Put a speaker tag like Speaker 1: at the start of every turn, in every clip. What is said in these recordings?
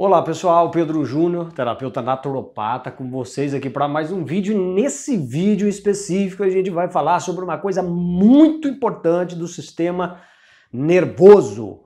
Speaker 1: Olá pessoal, Pedro Júnior, terapeuta naturopata, com vocês aqui para mais um vídeo. Nesse vídeo específico a gente vai falar sobre uma coisa muito importante do sistema nervoso,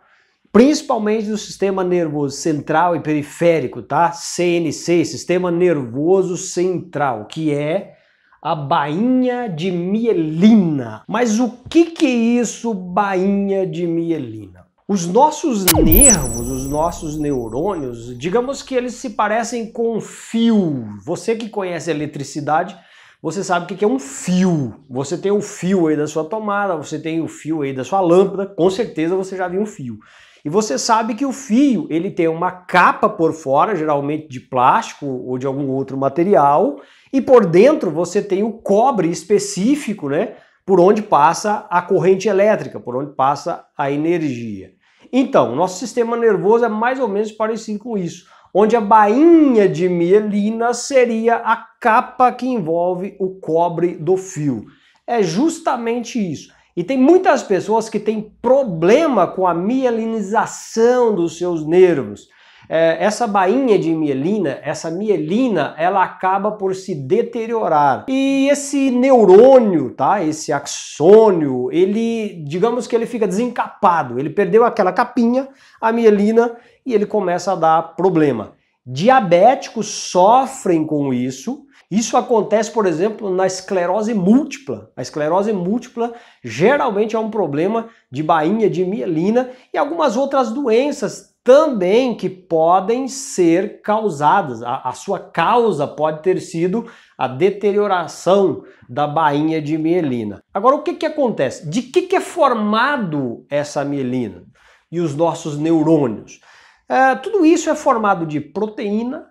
Speaker 1: principalmente do sistema nervoso central e periférico, tá? CNC, Sistema Nervoso Central, que é a bainha de mielina. Mas o que que é isso, bainha de mielina? Os nossos nervos, os nossos neurônios, digamos que eles se parecem com um fio. Você que conhece eletricidade, você sabe o que é um fio. Você tem o um fio aí da sua tomada, você tem o um fio aí da sua lâmpada, com certeza você já viu um fio. E você sabe que o fio, ele tem uma capa por fora, geralmente de plástico ou de algum outro material, e por dentro você tem o cobre específico, né, por onde passa a corrente elétrica, por onde passa a energia. Então, nosso sistema nervoso é mais ou menos parecido com isso, onde a bainha de mielina seria a capa que envolve o cobre do fio. É justamente isso. E tem muitas pessoas que têm problema com a mielinização dos seus nervos é, essa bainha de mielina, essa mielina, ela acaba por se deteriorar. E esse neurônio, tá? Esse axônio, ele, digamos que ele fica desencapado, ele perdeu aquela capinha, a mielina, e ele começa a dar problema. Diabéticos sofrem com isso. Isso acontece, por exemplo, na esclerose múltipla. A esclerose múltipla geralmente é um problema de bainha de mielina e algumas outras doenças também que podem ser causadas. A, a, sua causa pode ter sido a deterioração da bainha de mielina. Agora, o que, que acontece? De que, que é formado essa mielina e os nossos neurônios? É, tudo isso é formado de proteína,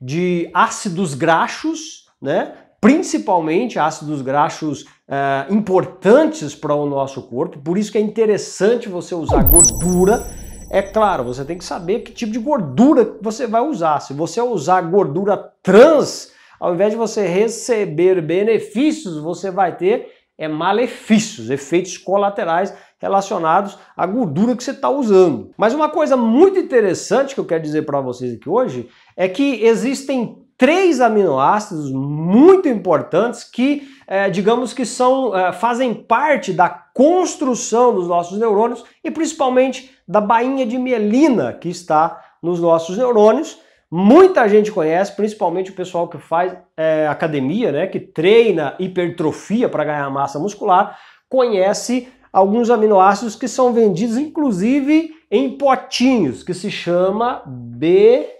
Speaker 1: de ácidos graxos, né? principalmente ácidos graxos é, importantes para o nosso corpo, por isso que é interessante você usar gordura é claro, você tem que saber que tipo de gordura você vai usar. Se você usar gordura trans, ao invés de você receber benefícios, você vai ter é, malefícios, efeitos colaterais relacionados à gordura que você está usando. Mas uma coisa muito interessante que eu quero dizer para vocês aqui hoje é que existem três aminoácidos muito importantes que, é, digamos que são, é, fazem parte da construção dos nossos neurônios e principalmente da bainha de mielina que está nos nossos neurônios. Muita gente conhece, principalmente o pessoal que faz é, academia, né, que treina hipertrofia para ganhar massa muscular, conhece alguns aminoácidos que são vendidos inclusive em potinhos, que se chama BCAA.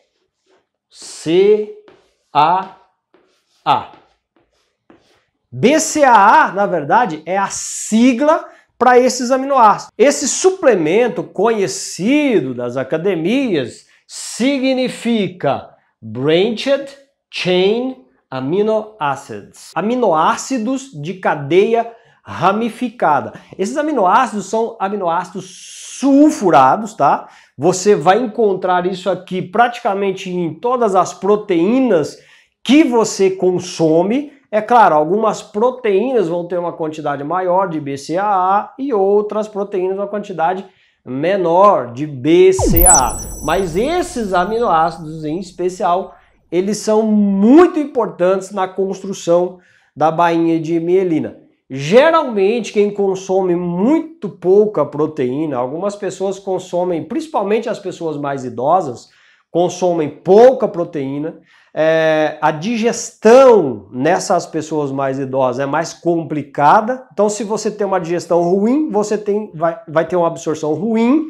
Speaker 1: BCAA, na verdade, é a sigla para esses aminoácidos. Esse suplemento conhecido das academias significa Branched Chain Amino Acids, aminoácidos de cadeia ramificada. Esses aminoácidos são aminoácidos sulfurados, tá? Você vai encontrar isso aqui praticamente em todas as proteínas que você consome, é claro, algumas proteínas vão ter uma quantidade maior de BCAA e outras proteínas uma quantidade menor de BCAA. Mas esses aminoácidos em especial, eles são muito importantes na construção da bainha de mielina. Geralmente, quem consome muito pouca proteína, algumas pessoas consomem, principalmente as pessoas mais idosas, consomem pouca proteína, é, a digestão nessas pessoas mais idosas é mais complicada. Então, se você tem uma digestão ruim, você tem, vai, vai ter uma absorção ruim.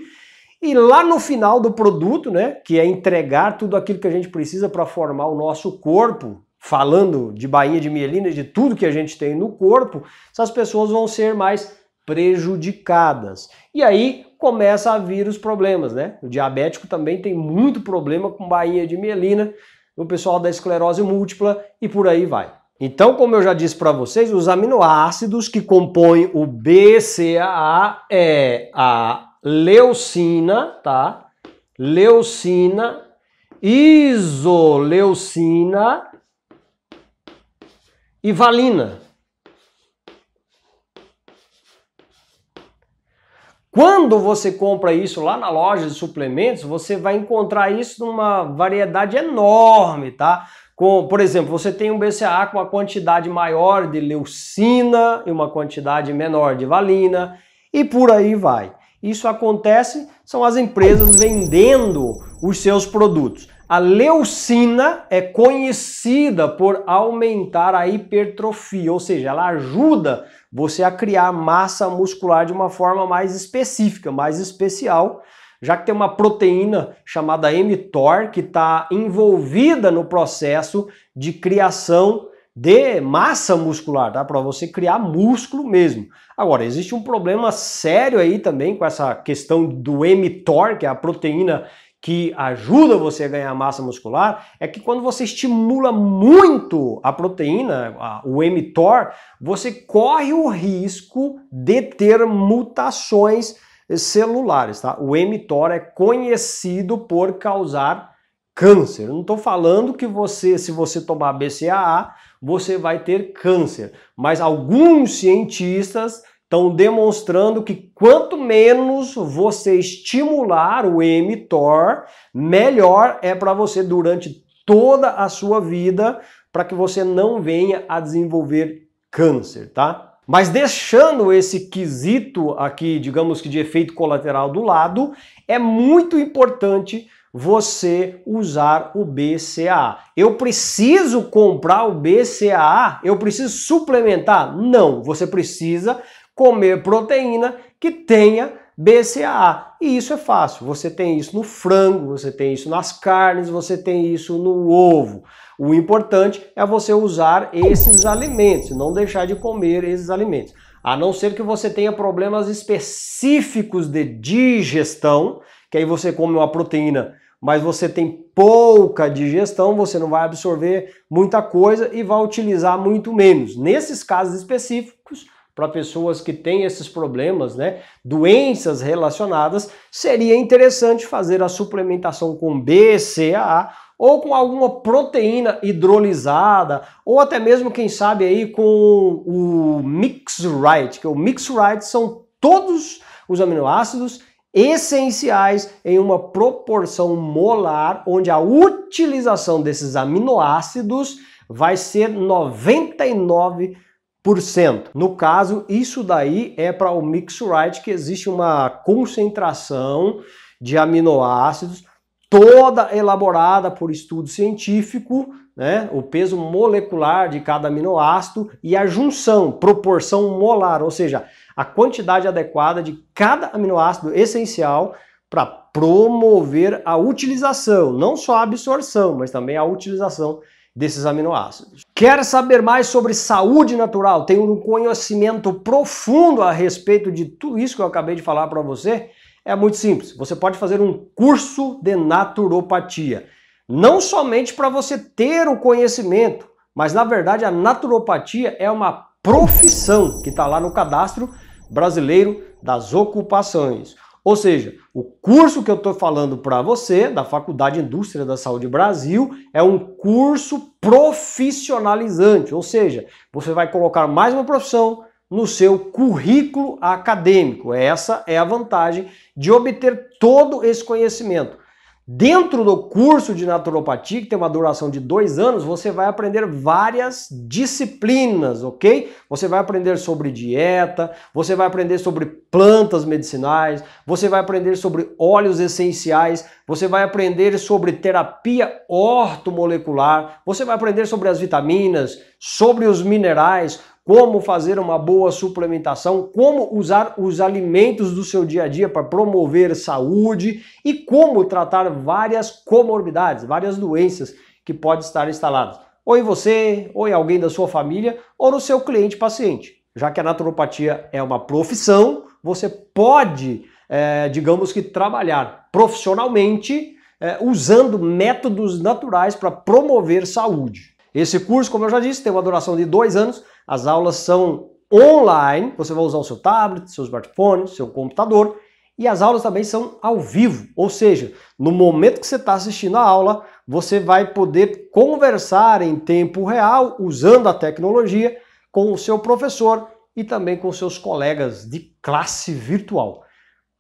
Speaker 1: E lá no final do produto, né, que é entregar tudo aquilo que a gente precisa para formar o nosso corpo, falando de bainha de mielina, de tudo que a gente tem no corpo, essas pessoas vão ser mais prejudicadas. E aí começa a vir os problemas, né? O diabético também tem muito problema com bainha de mielina, no pessoal da esclerose múltipla e por aí vai. Então, como eu já disse para vocês, os aminoácidos que compõem o BCAA é a leucina, tá? Leucina, isoleucina e valina. Quando você compra isso lá na loja de suplementos, você vai encontrar isso numa variedade enorme, tá? Com, por exemplo, você tem um BCA com uma quantidade maior de leucina e uma quantidade menor de valina e por aí vai. Isso acontece, são as empresas vendendo os seus produtos. A leucina é conhecida por aumentar a hipertrofia, ou seja, ela ajuda você a criar massa muscular de uma forma mais específica, mais especial, já que tem uma proteína chamada mTOR que está envolvida no processo de criação de massa muscular, tá? Para você criar músculo mesmo. Agora, existe um problema sério aí também com essa questão do mTOR, que é a proteína que ajuda você a ganhar massa muscular é que quando você estimula muito a proteína, a, o mTOR, você corre o risco de ter mutações eh, celulares, tá? O mTOR é conhecido por causar câncer. não estou falando que você, se você tomar BCAA, você vai ter câncer, mas alguns cientistas estão demonstrando que quanto menos você estimular o mTOR, melhor é para você durante toda a sua vida, para que você não venha a desenvolver câncer, tá? Mas deixando esse quesito aqui, digamos que de efeito colateral do lado, é muito importante você usar o BCAA. Eu preciso comprar o BCAA? Eu preciso suplementar? Não, você precisa comer proteína que tenha BCAA. E isso é fácil. Você tem isso no frango, você tem isso nas carnes, você tem isso no ovo. O importante é você usar esses alimentos, não deixar de comer esses alimentos. A não ser que você tenha problemas específicos de digestão, que aí você come uma proteína, mas você tem pouca digestão, você não vai absorver muita coisa e vai utilizar muito menos. Nesses casos específicos, para pessoas que têm esses problemas, né, doenças relacionadas, seria interessante fazer a suplementação com BCAA ou com alguma proteína hidrolisada, ou até mesmo, quem sabe, aí com o Mix Right, que é o Mix Right são todos os aminoácidos essenciais em uma proporção molar, onde a utilização desses aminoácidos vai ser 99 no caso, isso daí é para o mix right que existe uma concentração de aminoácidos toda elaborada por estudo científico, né? O peso molecular de cada aminoácido e a junção, proporção molar, ou seja, a quantidade adequada de cada aminoácido essencial para promover a utilização, não só a absorção, mas também a utilização desses aminoácidos. Quer saber mais sobre saúde natural? Tem um conhecimento profundo a respeito de tudo isso que eu acabei de falar para você? É muito simples. Você pode fazer um curso de naturopatia. Não somente para você ter o conhecimento, mas na verdade a naturopatia é uma profissão que está lá no cadastro brasileiro das ocupações. Ou seja, o curso que eu estou falando para você, da Faculdade de Indústria da Saúde Brasil, é um curso profissionalizante, ou seja, você vai colocar mais uma profissão no seu currículo acadêmico. Essa é a vantagem de obter todo esse conhecimento. Dentro do curso de naturopatia, que tem uma duração de dois anos, você vai aprender várias disciplinas, ok? Você vai aprender sobre dieta, você vai aprender sobre plantas medicinais, você vai aprender sobre óleos essenciais, você vai aprender sobre terapia ortomolecular, você vai aprender sobre as vitaminas, sobre os minerais, como fazer uma boa suplementação, como usar os alimentos do seu dia a dia para promover saúde e como tratar várias comorbidades, várias doenças que podem estar instaladas. Ou em você, ou em alguém da sua família, ou no seu cliente paciente. Já que a naturopatia é uma profissão, você pode é, digamos que, trabalhar profissionalmente é, usando métodos naturais para promover saúde. Esse curso, como eu já disse, tem uma duração de dois anos. As aulas são online, você vai usar o seu tablet, seu smartphone, seu computador. E as aulas também são ao vivo, ou seja, no momento que você está assistindo a aula, você vai poder conversar em tempo real, usando a tecnologia, com o seu professor e também com seus colegas de classe virtual.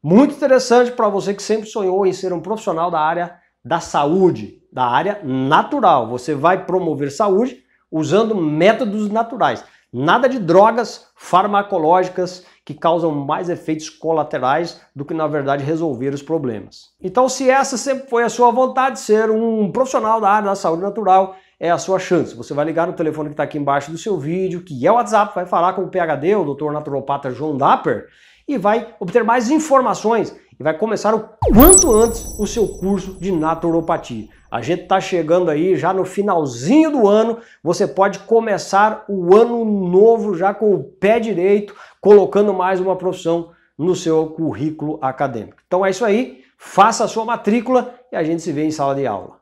Speaker 1: Muito interessante para você que sempre sonhou em ser um profissional da área da saúde, da área natural. Você vai promover saúde usando métodos naturais. Nada de drogas farmacológicas que causam mais efeitos colaterais do que, na verdade, resolver os problemas. Então, se essa sempre foi a sua vontade, ser um profissional da área da saúde natural é a sua chance. Você vai ligar no telefone que está aqui embaixo do seu vídeo, que é o WhatsApp, vai falar com o PHD, o Dr. Naturopata João Dapper, e vai obter mais informações e vai começar o quanto antes o seu curso de naturopatia. A gente está chegando aí já no finalzinho do ano, você pode começar o ano novo já com o pé direito, colocando mais uma profissão no seu currículo acadêmico. Então é isso aí, faça a sua matrícula e a gente se vê em sala de aula.